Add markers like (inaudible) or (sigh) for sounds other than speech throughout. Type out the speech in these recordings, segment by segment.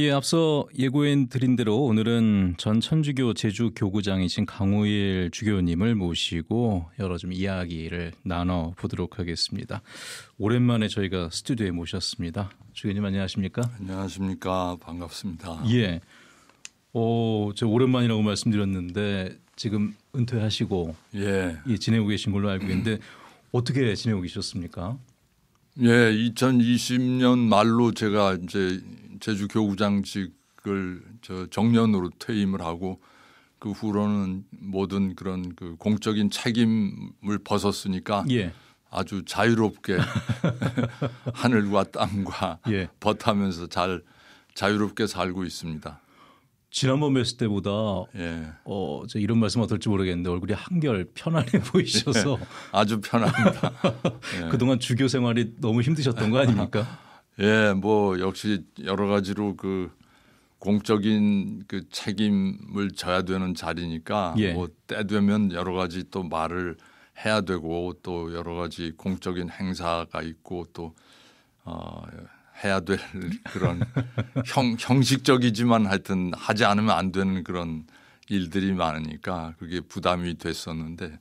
예, 앞서 예고해 드린 대로 오늘은 전 천주교 제주 교구장이신 강우일 주교님을 모시고 여러 좀 이야기를 나눠 보도록 하겠습니다. 오랜만에 저희가 스튜디오에 모셨습니다. 주교님 안녕하십니까? 안녕하십니까? 반갑습니다. 예. 어, 제 오랜만이라고 말씀드렸는데 지금 은퇴하시고 예. 예 지내고 계신 걸로 알고 있는데 어떻게 지내고 계셨습니까? 예, 2020년 말로 제가 이제 제주 교구장직을 저 정년으로 퇴임을 하고 그 후로는 모든 그런 그 공적인 책임을 벗었으니까 예. 아주 자유롭게 (laughs) 하늘과 땅과 예. 벗하면서 잘 자유롭게 살고 있습니다. 지난번 뵀을 때보다 예. 어, 이런 말씀 어떨지 모르겠는데 얼굴이 한결 편안해 예. 보이셔서 예. (laughs) 아주 편합니다. (laughs) 그동안 주교 생활이 너무 힘드셨던 거 아닙니까? 예, 뭐 역시 여러 가지로 그 공적인 그 책임을 져야 되는 자리니까 예. 뭐때 되면 여러 가지 또 말을 해야 되고 또 여러 가지 공적인 행사가 있고 또 어, 해야 될 (laughs) 그런 형, 형식적이지만 하여튼 하지 않으면 안 되는 그런 일들이 많으니까 그게 부담이 됐었는데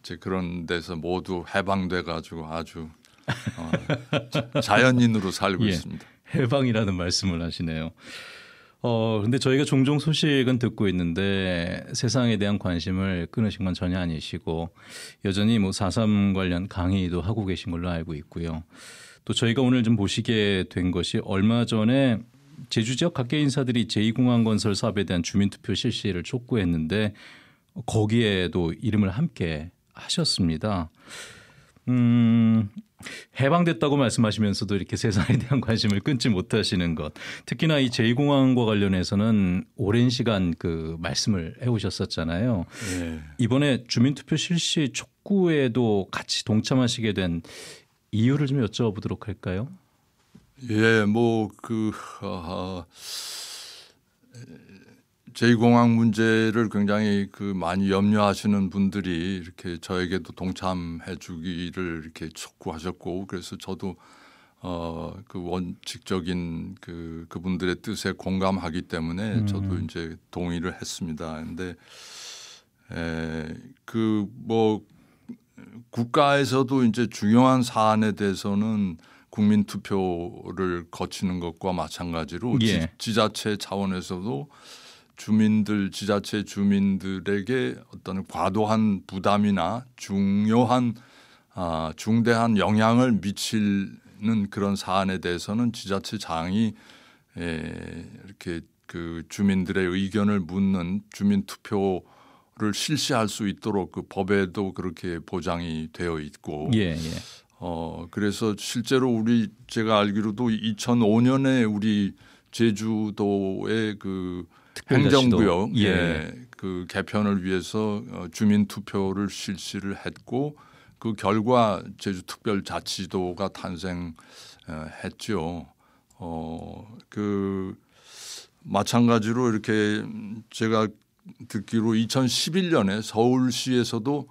이제 그런 데서 모두 해방돼 가지고 아주 어, 자연인으로 살고 예, 있습니다. 해방이라는 말씀을 하시네요. 어, 근데 저희가 종종 소식은 듣고 있는데 세상에 대한 관심을 끊으신 건 전혀 아니시고 여전히 뭐4.3 관련 강의도 하고 계신 걸로 알고 있고요. 또 저희가 오늘 좀 보시게 된 것이 얼마 전에 제주 지역 각계 인사들이 제2공항 건설 사업에 대한 주민투표 실시를 촉구했는데 거기에도 이름을 함께 하셨습니다. 음, 해방됐다고 말씀하시면서도 이렇게 세상에 대한 관심을 끊지 못하시는 것. 특히나 이 제2공항과 관련해서는 오랜 시간 그 말씀을 해오셨었잖아요. 네. 이번에 주민투표 실시 촉구에도 같이 동참하시게 된 이유를 좀 여쭤보도록 할까요? 예, 뭐, 그, 아, 아 제2공항 문제를 굉장히 그 많이 염려하시는 분들이 이렇게 저에게도 동참해 주기를 이렇게 촉구하셨고 그래서 저도 어, 그 원칙적인 그 그분들의 뜻에 공감하기 때문에 음. 저도 이제 동의를 했습니다. 근데 에 그 뭐 국가에서도 이제 중요한 사안에 대해서는 국민 투표를 거치는 것과 마찬가지로 예. 지, 자체 차원에서도 주민들 지자체 주민들에게 어떤 과도한 부담이나 중요한 아, 중대한 영향을 미치는 그런 사안에 대해서는 지자체 장이 에, 예, 이렇게 그 주민들의 의견을 묻는 주민 투표를 실시할 수 있도록 그 법에도 그렇게 보장이 되어 있고 예, 예. 어 그래서 실제로 우리 제가 알기로도 2005년에 우리 제주도의 그 행정구역 예. 예. 그 개편을 위해서 어, 주민 투표를 실시를 했고 그 결과 제주특별자치도가 탄생했죠. 어, 어, 그 마찬가지로 이렇게 제가 듣기로 2011년에 서울시에서도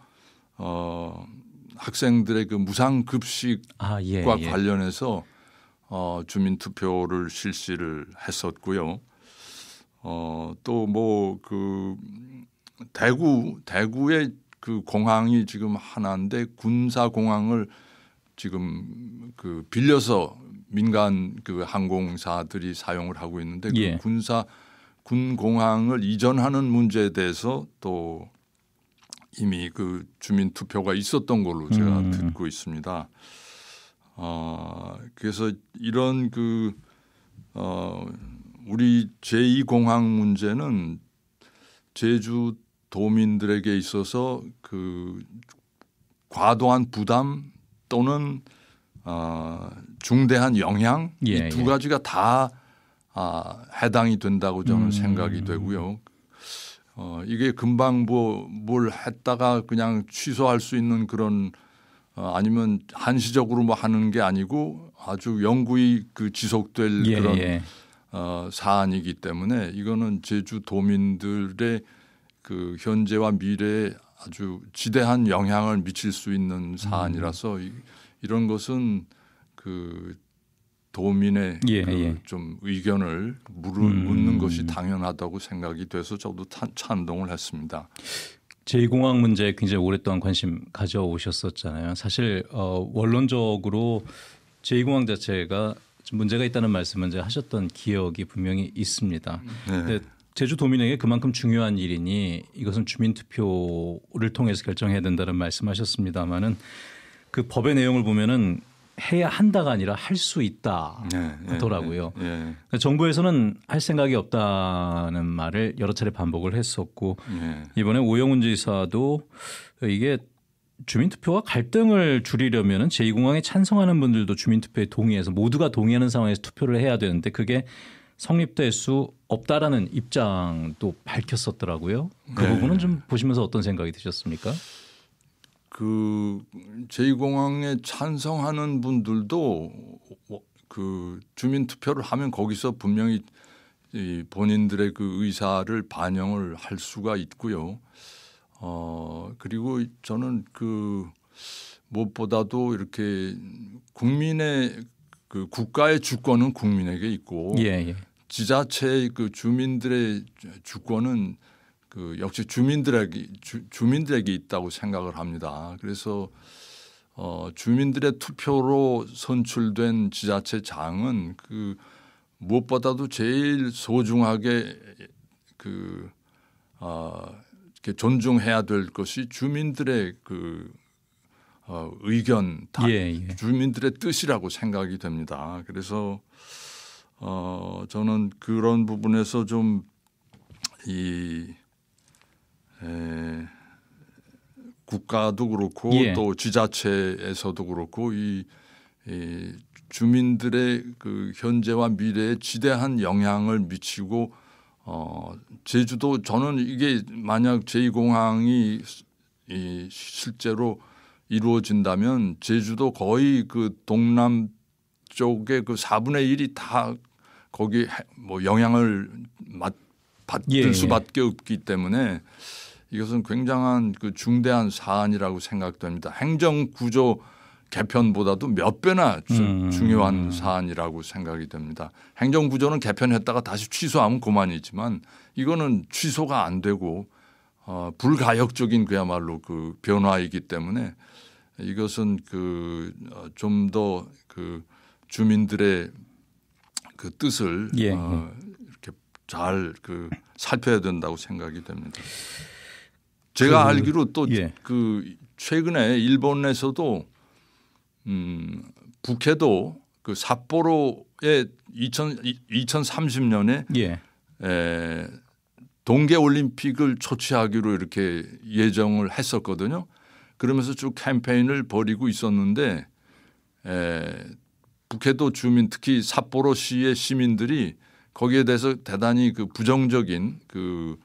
어, 학생들의 그 무상급식과 아, 예, 예. 관련해서 어, 주민투표를 실시를 했었고요. 어, 또 뭐 그 대구 대구의 그 공항이 지금 하나인데 군사 공항을 지금 그 빌려서 민간 그 항공사들이 사용을 하고 있는데 그 예. 군사 군 공항을 이전하는 문제에 대해서 또 이미 그 주민 투표가 있었던 걸로 제가 음. 듣고 있습니다. 어, 그래서 이런 그 어, 우리 제2공항 문제는 제주 도민들에게 있어서 그 과도한 부담 또는 어, 중대한 영향 예, 이두 예. 가지가 다 아, 해당이 된다고 저는 음. 생각이 되고요. 어, 이게 금방 뭐 뭘 했다가 그냥 취소할 수 있는 그런 어, 아니면 한시적으로 뭐 하는 게 아니고 아주 영구히 그 지속될 예, 그런 예. 어, 사안이기 때문에 이거는 제주 도민들의 그 현재와 미래에 아주 지대한 영향을 미칠 수 있는 음. 사안이라서 음. 이, 런 것은 그 도민의 예, 그 예. 좀 의견을 물을, 음. 묻는 것이 당연하다고 생각이 돼서 저도 탄, 찬동을 했습니다. 제2공항 문제 굉장히 오랫동안 관심 가져오셨었잖아요. 사실 어, 원론적으로 제2공항 자체가 좀 문제가 있다는 말씀을 이제 하셨던 기억이 분명히 있습니다. 음. 네. 제주도민에게 그만큼 중요한 일이니 이것은 주민투표를 통해서 결정해야 된다는 말씀하셨습니다마는 그 법의 내용을 보면은 해야 한다가 아니라 할 수 있다 네, 네, 하더라고요. 예, 예, 예. 그러니까 정부에서는 할 생각이 없다는 말을 여러 차례 반복을 했었고 네. 이번에 오영훈 지사도 이게 주민투표와 갈등을 줄이려면 제2공항에 찬성하는 분들도 주민투표에 동의해서 모두가 동의하는 상황에서 투표를 해야 되는데 그게 성립될 수 없다라는 입장도 밝혔었더라고요. 그 네. 부분은 좀 보시면서 어떤 생각이 드셨습니까? 그 제2공항에 찬성하는 분들도 그 주민투표를 하면 거기서 분명히 본인들의 그 의사를 반영을 할 수가 있고요. 어 그리고 저는 그 무엇보다도 이렇게 국민의 그 국가의 주권은 국민에게 있고 예, 예. 지자체의 그 주민들의 주권은 그 역시 주민들에게 주, 주민들에게 있다고 생각을 합니다. 그래서 어, 주민들의 투표로 선출된 지자체 장은 그 무엇보다도 제일 소중하게 그 어, 존중해야 될 것이 주민들의 그 어, 의견, 다 예, 예. 주민들의 뜻이라고 생각이 됩니다. 그래서 어, 저는 그런 부분에서 좀이 국가도 그렇고 예. 또 지자체에서도 그렇고 이, 이 주민들의 그 현재와 미래에 지대한 영향을 미치고 어, 제주도 저는 이게 만약 제2공항이 이 실제로 이루어진다면 제주도 거의 그 동남 쪽에그 4분의 1이 다 거기 뭐 영향을 맡, 받을 예, 예. 수밖에 없기 때문에 이것은 굉장한 그 중대한 사안이라고 생각됩니다. 행정 구조 개편보다도 몇 배나 주, 음. 음. 중요한 사안이라고 생각이 됩니다. 행정구조는 개편했다가 다시 취소하면 고만이지만 이거는 취소가 안 되고 어, 불가역적인 그야말로 그 변화이기 때문에 이것은 그 좀 더그 어, 그 주민들의 그 뜻을 예. 어, 이렇게 잘 그 살펴야 된다고 생각이 됩니다. 제가 그, 알기로 또그 예. 그 최근에 일본에서도 음, 북해도 그 삿포로에 2000, 2030년에 예. 에, 동계 올림픽을 초치하기로 이렇게 예정을 했었거든요. 그러면서 쭉 캠페인을 벌이고 있었는데 에, 북해도 주민 특히 삿포로시의 시민들이 거기에 대해서 대단히 그 부정적인 그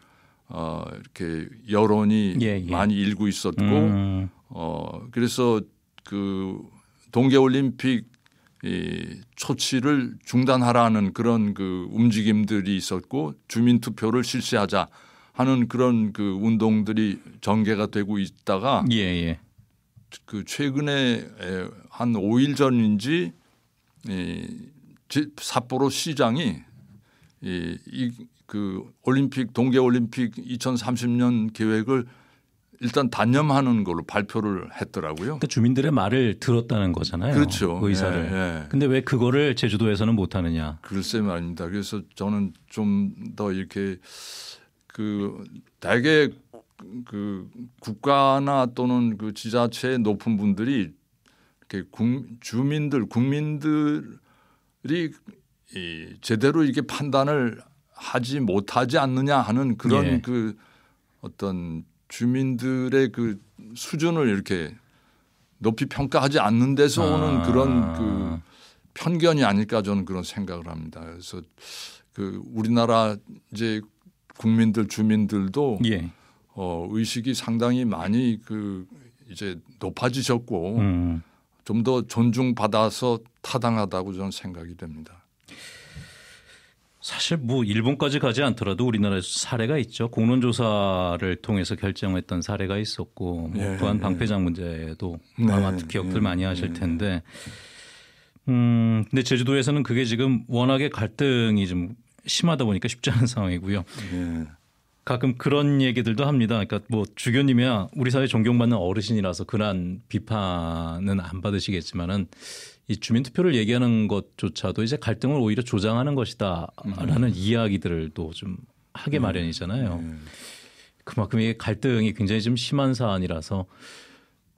어, 이렇게 여론이 예, 예. 많이 일고 있었고 음. 어, 그래서 그 동계올림픽 이 초치를 중단하라는 그런 그 움직임들이 있었고 주민투표를 실시하자 하는 그런 그 운동들이 전개가 되고 있다가 예, 예. 그 최근에 한 5일 전인지 이 삿포로 시장이 이그 올림픽 동계 올림픽 2030년 계획을 일단 단념하는 걸로 발표를 했더라고요. 그러니까 주민들의 말을 들었다는 거잖아요. 그렇죠. 의사를. 예, 예. 왜 그거를 제주도에서는 못 하느냐? 글쎄 말입니다. 그래서 저는 좀 더 이렇게 그 대개 그 국가나 또는 그 지자체의 높은 분들이 이렇게 국, 주민들 국민들이 이 제대로 이렇게 판단을 하지 못하지 않느냐 하는 그런 예. 그 어떤 주민들의 그 수준을 이렇게 높이 평가하지 않는 데서 아. 오는 아. 그런 그 편견이 아닐까 저는 그런 생각을 합니다. 그래서 그 우리나라 이제 국민들 주민들도 예. 어, 의식이 상당히 많이 그 이제 높아지셨고 음. 좀더 존중받아서 타당하다고 저는 생각이 됩니다. 사실 뭐 일본까지 가지 않더라도 우리나라에서 사례가 있죠. 공론조사를 통해서 결정했던 사례가 있었고 뭐 예, 또한 예. 방패장 문제도 네, 아마 기억들 예, 많이 하실 음. 텐데 음 근데 제주도에서는 그게 지금 워낙에 갈등이 좀 심하다 보니까 쉽지 않은 상황이고요. 예. 가끔 그런 얘기들도 합니다. 그러니까 뭐 주교님이야 우리 사회 존경받는 어르신이라서 그런 비판은 안 받으시겠지만은 이 주민투표를 얘기하는 것조차도 이제 갈등을 오히려 조장하는 것이다라는 음. 이야기들을 또 좀 하게 음. 마련이잖아요. 음. 그만큼 이 갈등이 굉장히 좀 심한 사안이라서.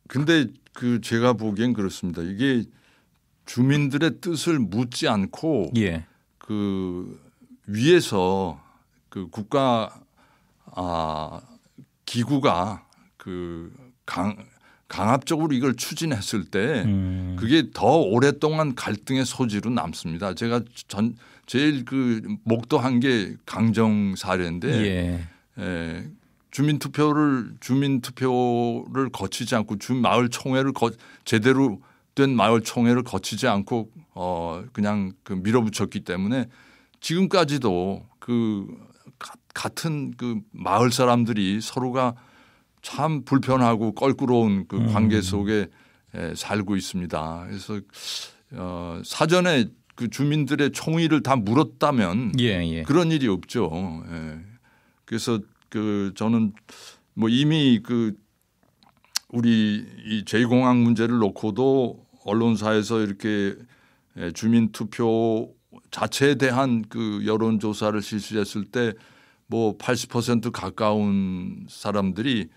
근데 그 제가 보기엔 그렇습니다. 이게 주민들의 뜻을 묻지 않고 예. 그 위에서 그 국가 아 기구가 그강 강압적으로 이걸 추진했을 때 음. 그게 더 오랫동안 갈등의 소지로 남습니다. 제가 전 제일 그 목도한 게 강정 사례인데 예. 에, 예, 주민 투표를 주민 투표를 거치지 않고 주 마을 총회를 거, 제대로 된 마을 총회를 거치지 않고 어 그냥 그 밀어붙였기 때문에 지금까지도 그 같은 그 마을 사람들이 서로가 참 불편하고 껄끄러운 그 음. 관계 속에 음. 살고 있습니다. 그래서 어, 사전에 그 주민들의 총의를 다 물었다면 예, 예. 그런 일이 없죠. 예. 그래서 그 저는 뭐 이미 그 우리 이 제2공항 문제를 놓고도 언론사에서 이렇게 주민 투표 자체에 대한 그 여론 조사를 실시했을 때 뭐 80% 가까운 사람들이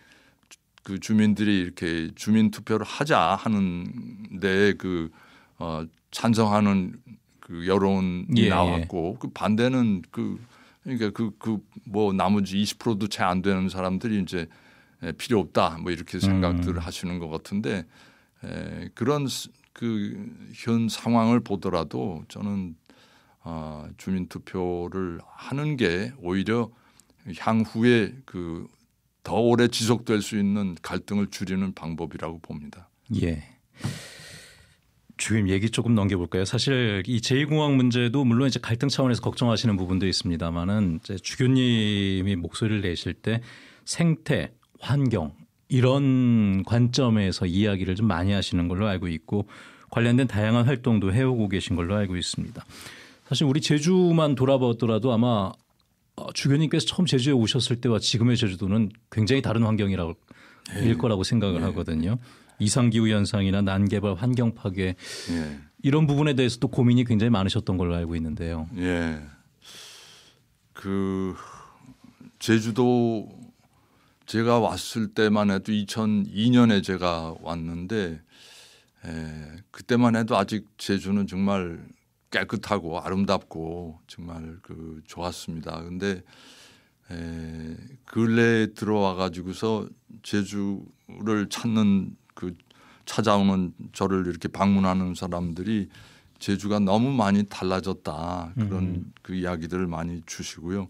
그 주민들이 이렇게 주민 투표를 하자 하는데 그 어, 찬성하는 그 여론이 예, 예. 나왔고 예. 그 반대는 그 그러니까 그 그 뭐 나머지 20%도 채 안 되는 사람들이 이제 필요 없다 뭐 이렇게 생각들을 음. 하시는 것 같은데 에, 그런 그 현 상황을 보더라도 저는 어, 주민 투표를 하는 게 오히려 향후에 그더 오래 지속될 수 있는 갈등을 줄이는 방법이라고 봅니다. 예. 주임 얘기 조금 넘겨볼까요? 사실 이 제2공항 문제도 물론 이제 갈등 차원에서 걱정하시는 부분도 있습니다만은 이제 주교님이 목소리를 내실 때 생태, 환경 이런 관점에서 이야기를 좀 많이 하시는 걸로 알고 있고 관련된 다양한 활동도 해오고 계신 걸로 알고 있습니다. 사실 우리 제주만 돌아보더라도 아마 어, 주교님께서 처음 제주에 오셨을 때와 지금의 제주도는 굉장히 다른 환경이라고 예. 일 거라고 생각을 예. 하거든요. 이상기후 현상이나 난개발, 환경 파괴 예. 이런 부분에 대해서도 고민이 굉장히 많으셨던 걸로 알고 있는데요. 예. 그 제주도 제가 왔을 때만 해도 2002년에 제가 왔는데 에, 예, 그때만 해도 아직 제주는 정말 깨끗하고 아름답고 정말 그 좋았습니다. 근데 에, 근래 들어와 가지고서 제주를 찾는 그 찾아오는 저를 이렇게 방문하는 사람들이 제주가 너무 많이 달라졌다 그런 음. 그 이야기들을 많이 주시고요.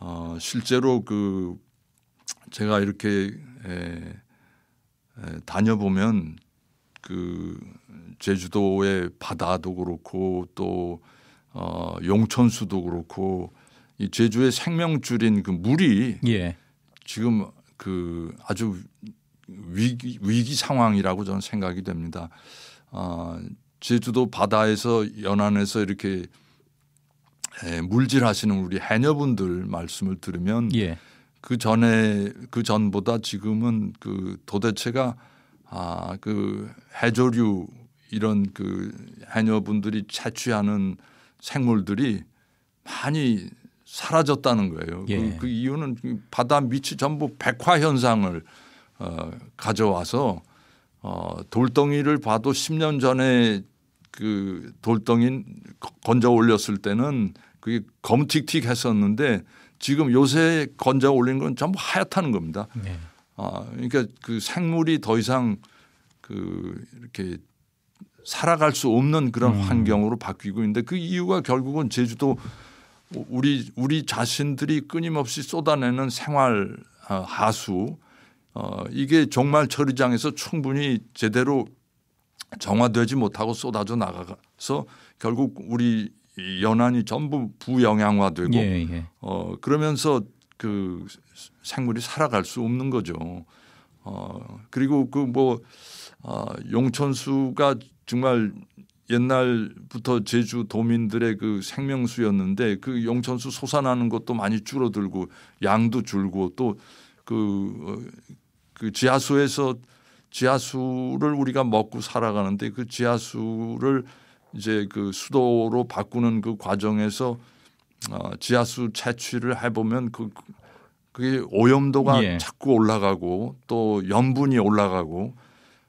어, 실제로 그 제가 이렇게 에, 에, 다녀보면 그 제주도의 바다도 그렇고 또 어, 용천수도 그렇고 이 제주의 생명줄인 그 물이 예. 지금 그 아주 위기, 위기 상황이라고 저는 생각이 됩니다. 어, 제주도 바다에서 연안에서 이렇게 에, 물질하시는 우리 해녀분들 말씀을 들으면 예. 그 전에 그 전보다 지금은 그 도대체가 아, 그 해조류 이런 그 해녀분들이 채취하는 생물들이 많이 사라졌다는 거예요. 그, 예. 그, 그, 이유는 바다 밑이 전부 백화 현상을 어, 가져와서 어, 돌덩이를 봐도 10년 전에 그 돌덩이 건져 올렸을 때는 그게 검틱틱 했었는데 지금 요새 건져 올린 건 전부 하얗다는 겁니다. 네. 아, 그러니까 그 생물이 더 이상 그 이렇게 살아갈 수 없는 그런 음. 환경으로 바뀌고 있는데 그 이유가 결국은 제주도 우리 우리 자신들이 끊임없이 쏟아내는 생활 어, 하수 어, 이게 정말 처리장에서 충분히 제대로 정화되지 못하고 쏟아져 나가서 결국 우리 연안이 전부 부영양화되고 예, 예. 어, 그러면서 그 생물이 살아갈 수 없는 거죠. 어 그리고 그뭐 어, 용천수가 정말 옛날부터 제주 도민들의 그 생명수였는데 그 용천수 솟아나는 것도 많이 줄어들고 양도 줄고 또그 어, 그 지하수에서 지하수를 우리가 먹고 살아가는데 그 지하수를 이제 그 수도로 바꾸는 그 과정에서 어, 지하수 채취를 해보면 그 그게 오염도가 예. 자꾸 올라가고 또 염분이 올라가고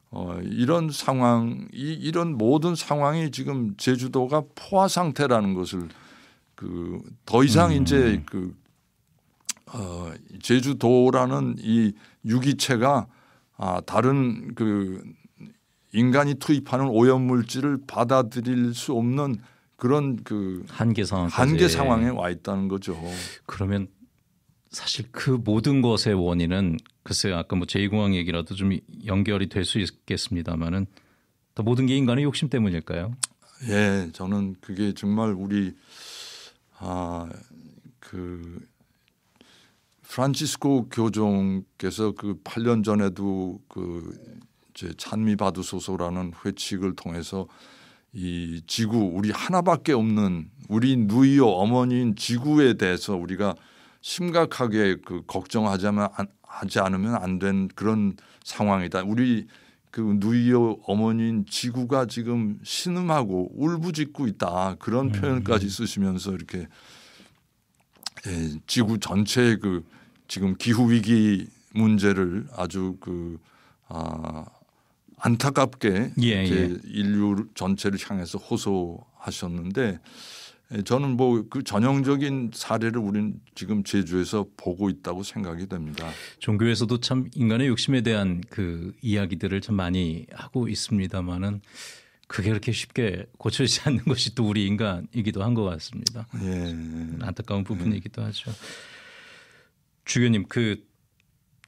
어, 이런 상황 이, 이런 모든 상황이 지금 제주도가 포화 상태라는 것을 그 더 이상 음. 이제 그 어, 제주도라는 이 유기체가 아, 다른 그 인간이 투입하는 오염 물질을 받아들일 수 없는 그런 그 한계 상황 한계 상황에 와 있다는 거죠. 그러면 사실 그 모든 것의 원인은 글쎄요 아까 뭐 제2공항 얘기라도 좀 연결이 될 수 있겠습니다만은 더 모든 게 인간의 욕심 때문일까요? 예, 저는 그게 정말 우리 아 그 프란치스코 교종께서 그 8년 전에도 그 이제 찬미 받으소서라는 회칙을 통해서 이 지구 우리 하나밖에 없는 우리 누이요 어머니인 지구에 대해서 우리가 심각하게 그 걱정하자면 안, 하지 않으면 안 된 그런 상황이다. 우리 그 누이요 어머니인 지구가 지금 신음하고 울부짖고 있다. 그런 음. 표현까지 쓰시면서 이렇게 예, 지구 전체의 그 지금 기후 위기 문제를 아주 그 아, 안타깝게 예, 예. 인류 전체를 향해서 호소하셨는데 예, 저는 뭐 그 전형적인 사례를 우리는 지금 제주에서 보고 있다고 생각이 됩니다. 종교에서도 참 인간의 욕심에 대한 그 이야기들을 참 많이 하고 있습니다만은 그게 그렇게 쉽게 고쳐지지 않는 것이 또 우리 인간이기도 한 것 같습니다. 예. 안타까운 부분이기도 음. 하죠. 주교님 그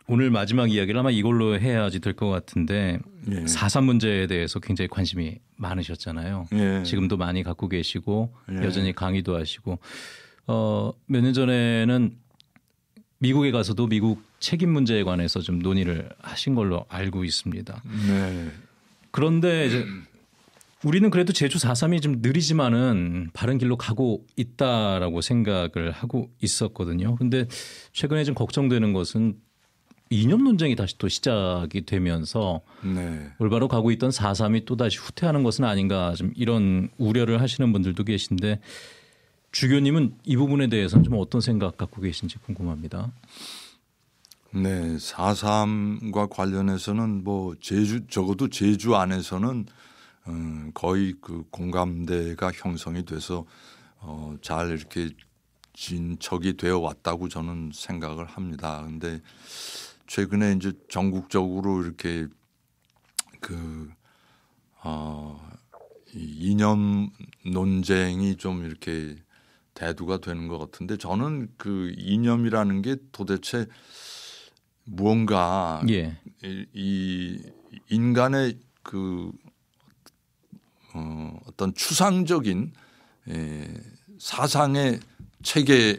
오늘 마지막 이야기를 아마 이걸로 해야지 될 것 같은데 예. 사4.3 문제에 대해서 굉장히 관심이 많으셨잖아요. 예. 지금도 많이 갖고 계시고 예. 여전히 강의도 하시고 어, 몇 년 전에는 미국에 가서도 미국 책임 문제에 관해서 좀 논의를 하신 걸로 알고 있습니다. 네. 그런데 이제 우리는 그래도 제주 4.3이 좀 느리지만은 바른 길로 가고 있다라고 생각을 하고 있었거든요. 근데 최근에 좀 걱정되는 것은 이념 논쟁이 다시 또 시작이 되면서 네. 올바로 가고 있던 4.3이 또 다시 후퇴하는 것은 아닌가 좀 이런 우려를 하시는 분들도 계신데 주교님은 이 부분에 대해서는 좀 어떤 생각 갖고 계신지 궁금합니다. 네, 4.3과 관련해서는 뭐 제주 적어도 제주 안에서는 음, 거의 그 공감대가 형성이 돼서 어, 잘 이렇게 진척이 되어 왔다고 저는 생각을 합니다. 근데 최근에 이제 전국적으로 이렇게 그, 어, 이념 논쟁이 좀 이렇게 대두가 되는 것 같은데 저는 그 이념이라는 게 도대체 무언가 예. 이, 이 인간의 그 어, 어떤 추상적인 에, 예, 사상의 체계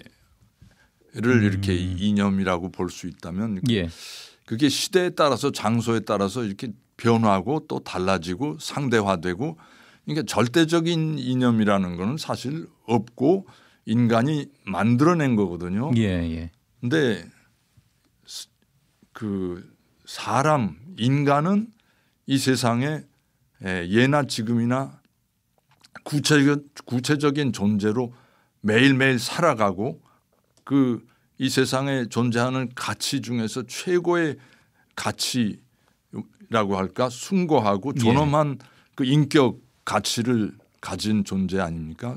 를 음. 이렇게 이념이라고 볼 수 있다면 예. 그게 시대에 따라서 장소에 따라서 이렇게 변화하고 또 달라지고 상대화되고 그러니까 절대적인 이념이라는 거는 사실 없고 인간이 만들어낸 거거든요. 예, 예. 근데 그 사람 인간은 이 세상에 예, 예나 지금이나 구체적인, 구체적인 존재로 매일매일 살아가고 그이 세상에 존재하는 가치 중에서 최고의 가치라고 할까 숭고하고 예. 존엄한 예. 그 인격 가치를 가진 존재 아닙니까?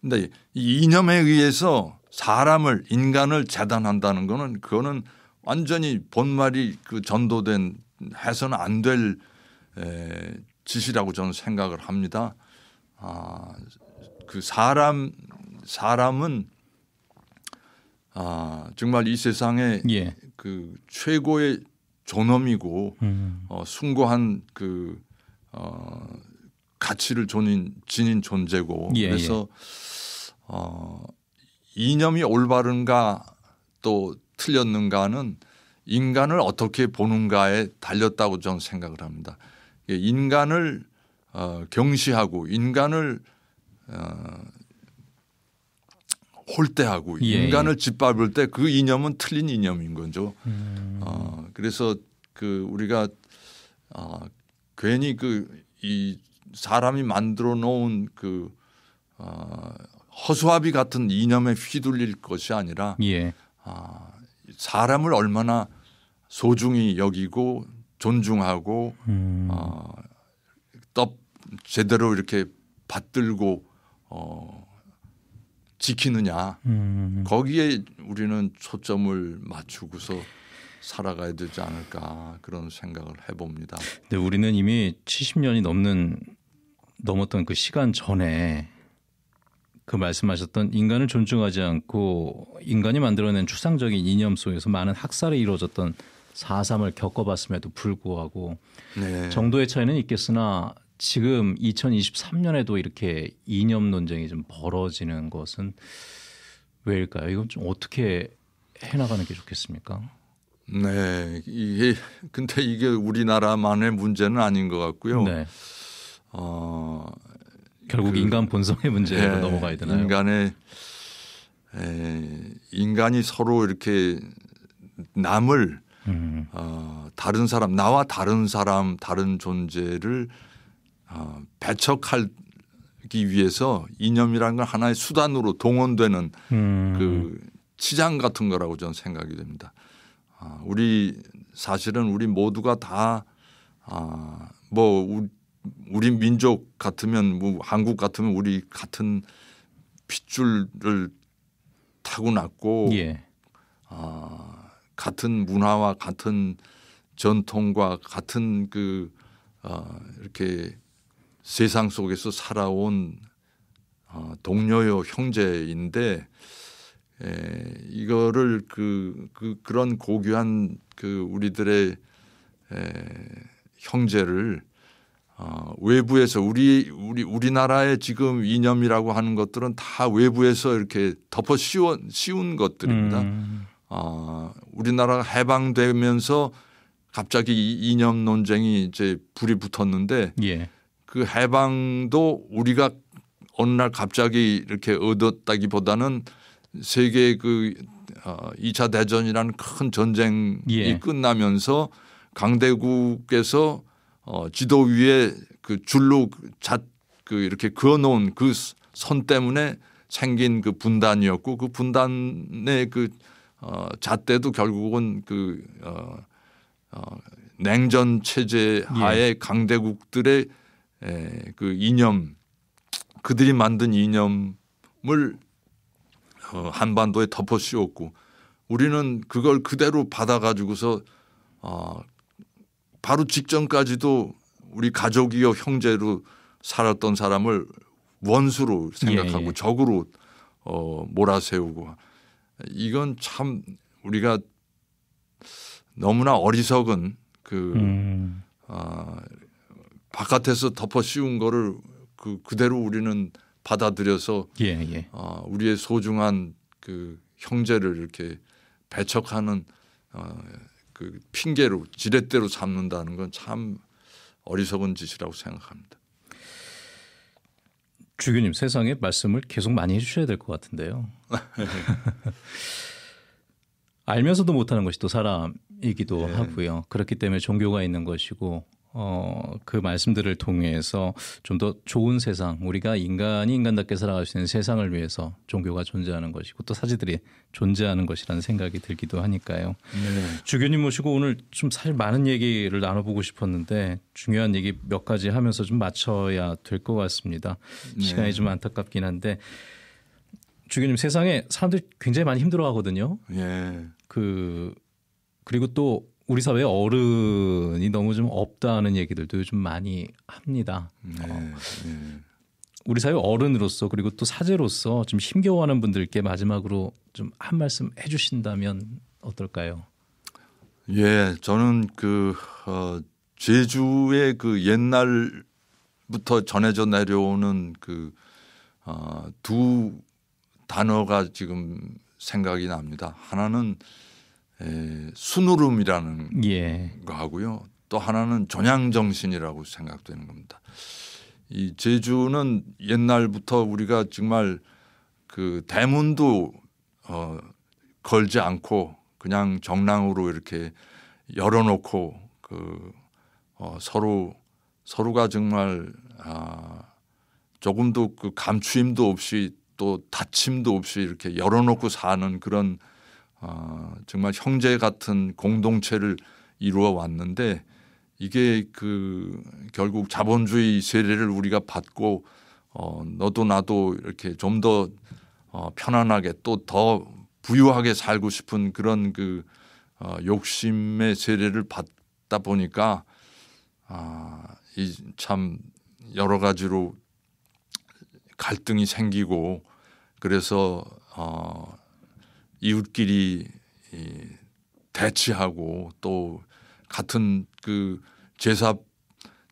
근데 이 이념에 의해서 사람을 인간을 재단한다는 거는 그거는 완전히 본말이 그 전도된 해서는 안 될 짓이라고 저는 생각을 합니다. 아, 그 사람 사람은 아 정말 이 세상에 예. 그 최고의 존엄이고 음. 어, 숭고한 그 어, 가치를 존인, 지닌 존재고 예, 예. 그래서 예. 어, 이념이 올바른가 또 틀렸는가는 인간을 어떻게 보는가에 달렸다고 저는 생각을 합니다. 예, 인간을 어, 경시하고 인간을 어, 홀대하고 예. 인간을 예. 짓밟을 때 그 이념은 틀린 이념인 거죠. 음. 어, 그래서 그 우리가 어, 괜히 그 이 사람이 만들어 놓은 그 어, 허수아비 같은 이념에 휘둘릴 것이 아니라 예. 어, 사람을 얼마나 소중히 여기고 존중하고 음. 어, 떡 제대로 이렇게 받들고 어, 지키느냐 음. 거기에 우리는 초점을 맞추고서 살아가야 되지 않을까 그런 생각을 해봅니다. 근데 우리는 이미 70년이 넘는 넘었던 그 시간 전에 그 말씀하셨던 인간을 존중하지 않고 인간이 만들어낸 추상적인 이념 속에서 많은 학살이 이루어졌던 사삼을 겪어봤음에도 불구하고 네. 정도의 차이는 있겠으나 지금 2023년에도 이렇게 이념 논쟁이 좀 벌어지는 것은 왜일까요? 이건 좀 어떻게 해나가는 게 좋겠습니까? 네, 이게 근데 이게 우리나라만의 문제는 아닌 것 같고요. 네. 어, 결국 그, 인간 본성의 문제로 네, 넘어가야 되나요? 인간의 에, 인간이 서로 이렇게 남을 음. 어, 다른 사람 나와 다른 사람 다른 존재를 어, 배척하기 위해서 이념이라는 건 하나의 수단으로 동원되는 음. 그 치장 같은 거라고 저는 생각이 됩니다. 아, 우리 사실은 우리 모두가 다뭐 아, 우리, 민족 같으면 뭐 한국 같으면 우리 같은 핏줄을 타고났고 예. 아, 같은 문화와 같은 전통과 같은 그 어, 이렇게 세상 속에서 살아온 어, 동료요 형제인데 에, 이거를 그, 그 그런 고귀한 그 우리들의 에, 형제를 어, 외부에서 우리 우리 우리나라의 지금 이념이라고 하는 것들은 다 외부에서 이렇게 덮어 씌운 씌운 것들입니다. 음. 어, 우리나라가 해방되면서 갑자기 이념 논쟁이 이제 불이 붙었는데 예. 그 해방도 우리가 어느 날 갑자기 이렇게 얻었다기보다는 세계 그 2차 어, 대전이라는 큰 전쟁이 예. 끝나면서 강대국에서 어 지도 위에 그 줄로 잣 그 이렇게 그어 놓은 그 선 때문에 생긴 그 분단이었고 그 분단의 그 어, 잣대도 결국은 그 어, 어, 냉전 체제 하에 예. 강대국들의 에, 예, 그 이념 그들이 만든 이념을 어, 한반도에 덮어 씌웠고 우리는 그걸 그대로 받아가지고서 어, 바로 직전까지도 우리 가족이요 형제로 살았던 사람을 원수로 생각하고 예, 예. 적으로 어, 몰아세우고 이건 참 우리가 너무나 어리석은 그 음. 어, 바깥에서 덮어 씌운 거를 그 그대로 우리는 받아들여서 예, 예. 어, 우리의 소중한 그 형제를 이렇게 배척하는 어, 그 핑계로 지렛대로 잡는다는 건 참 어리석은 짓이라고 생각합니다. 주교님 세상에 말씀을 계속 많이 해주셔야 될 것 같은데요. (laughs) 알면서도 못하는 것이 또 사람이기도 네. 하고요. 그렇기 때문에 종교가 있는 것이고 어, 그 말씀들을 통해서 좀 더 좋은 세상, 우리가 인간이 인간답게 살아갈 수 있는 세상을 위해서 종교가 존재하는 것이고 또 사제들이 존재하는 것이라는 생각이 들기도 하니까요. 네. 주교님 모시고 오늘 좀 사실 많은 얘기를 나눠보고 싶었는데 중요한 얘기 몇 가지 하면서 좀 마쳐야 될 것 같습니다. 네. 시간이 좀 안타깝긴 한데 주교님 세상에 사람들이 굉장히 많이 힘들어 하거든요. 예. 그 그리고 또 우리 사회 에 어른이 너무 좀 없다는 얘기들도 요즘 많이 합니다. 네, 어. 네. 우리 사회 어른으로서 그리고 또 사제로서 좀 힘겨워하는 분들께 마지막으로 좀 한 말씀 해주신다면 어떨까요? 예, 저는 그 어, 제주의 그 옛날부터 전해져 내려오는 그두 어, 단어가 지금 생각이 납니다. 하나는 에, 순우름이라는 예. 거 하고요. 또 하나는 존양 정신이라고 생각되는 겁니다. 이 제주는 옛날부터 우리가 정말 그 대문도 어, 걸지 않고 그냥 정랑으로 이렇게 열어놓고 그 어, 서로 서로가 정말 아, 조금도 그 감추임도 없이 또 다침도 없이 이렇게 열어놓고 사는 그런 어, 정말 형제 같은 공동체를 이루어 왔는데 이게 그 결국 자본주의 세례를 우리가 받고 어, 너도 나도 이렇게 좀더 어, 편안하게 또 더 부유하게 살고 싶은 그런 그 어, 욕심의 세례를 받다 보니까 아, 이 참 여러 가지로 갈등이 생기고 그래서 어, 이웃끼리 이 대치하고 또 같은 그 제사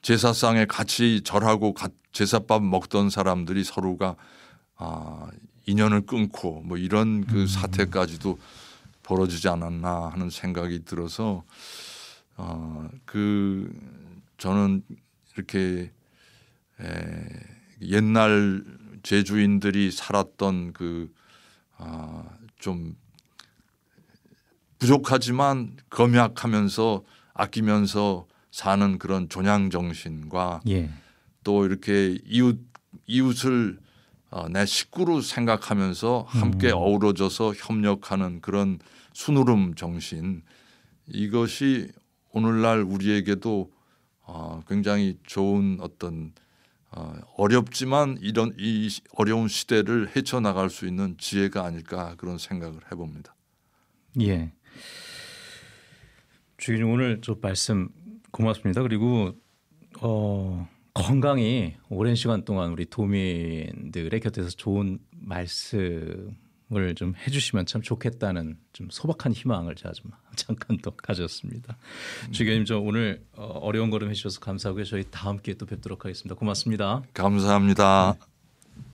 제사상에 같이 절하고 제사밥 먹던 사람들이 서로가 아 인연을 끊고 뭐 이런 그 음. 사태까지도 벌어지지 않았나 하는 생각이 들어서 어그 저는 이렇게 에, 옛날 제주인들이 살았던 그 아, 좀 부족하지만 검약하면서 아끼면서 사는 그런 존양 정신과 예. 또 이렇게 이웃 이웃을 어, 내 식구로 생각하면서 함께 음. 어우러져서 협력하는 그런 순우름 정신 이것이 오늘날 우리에게도 어, 굉장히 좋은 어떤 어, 어렵지만 이런 이 어려운 시대를 헤쳐나갈 수 있는 지혜가 아닐까 그런 생각을 해봅니다. 예. 주인님 오늘 저 말씀 고맙습니다. 그리고 어, 건강이 오랜 시간 동안 우리 도민들의 곁에서 좋은 말씀 을좀 해주시면 참 좋겠다는 좀 소박한 희망을 제가 좀 (laughs) 잠깐 또 가졌습니다. 음. 주교님 저 오늘 어, 어려운 걸음 해주셔서 감사하고요. 저희 다음 기회 또 뵙도록 하겠습니다. 고맙습니다. 감사합니다. 네.